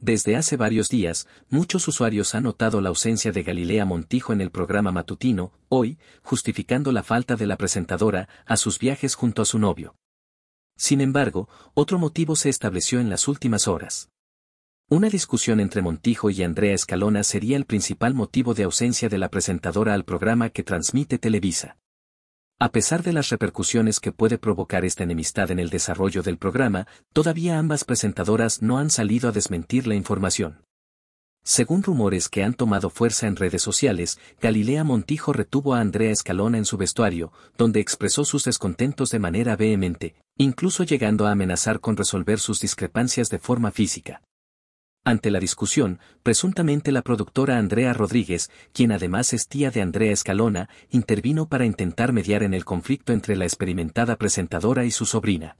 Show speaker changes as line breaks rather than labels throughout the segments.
Desde hace varios días, muchos usuarios han notado la ausencia de Galilea Montijo en el programa matutino, hoy, justificando la falta de la presentadora a sus viajes junto a su novio. Sin embargo, otro motivo se estableció en las últimas horas. Una discusión entre Montijo y Andrea Escalona sería el principal motivo de ausencia de la presentadora al programa que transmite Televisa. A pesar de las repercusiones que puede provocar esta enemistad en el desarrollo del programa, todavía ambas presentadoras no han salido a desmentir la información. Según rumores que han tomado fuerza en redes sociales, Galilea Montijo retuvo a Andrea Escalona en su vestuario, donde expresó sus descontentos de manera vehemente, incluso llegando a amenazar con resolver sus discrepancias de forma física. Ante la discusión, presuntamente la productora Andrea Rodríguez, quien además es tía de Andrea Escalona, intervino para intentar mediar en el conflicto entre la experimentada presentadora y su sobrina.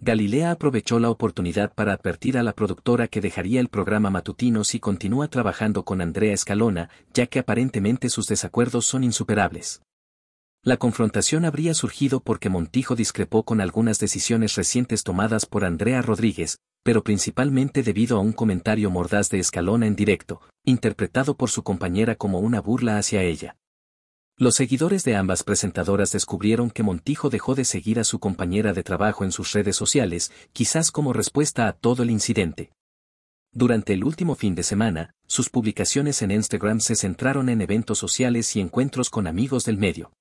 Galilea aprovechó la oportunidad para advertir a la productora que dejaría el programa matutino si continúa trabajando con Andrea Escalona, ya que aparentemente sus desacuerdos son insuperables. La confrontación habría surgido porque Montijo discrepó con algunas decisiones recientes tomadas por Andrea Rodríguez, pero principalmente debido a un comentario mordaz de Escalona en directo, interpretado por su compañera como una burla hacia ella. Los seguidores de ambas presentadoras descubrieron que Montijo dejó de seguir a su compañera de trabajo en sus redes sociales, quizás como respuesta a todo el incidente. Durante el último fin de semana, sus publicaciones en Instagram se centraron en eventos sociales y encuentros con amigos del medio.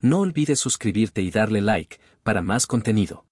No olvides suscribirte y darle like para más contenido.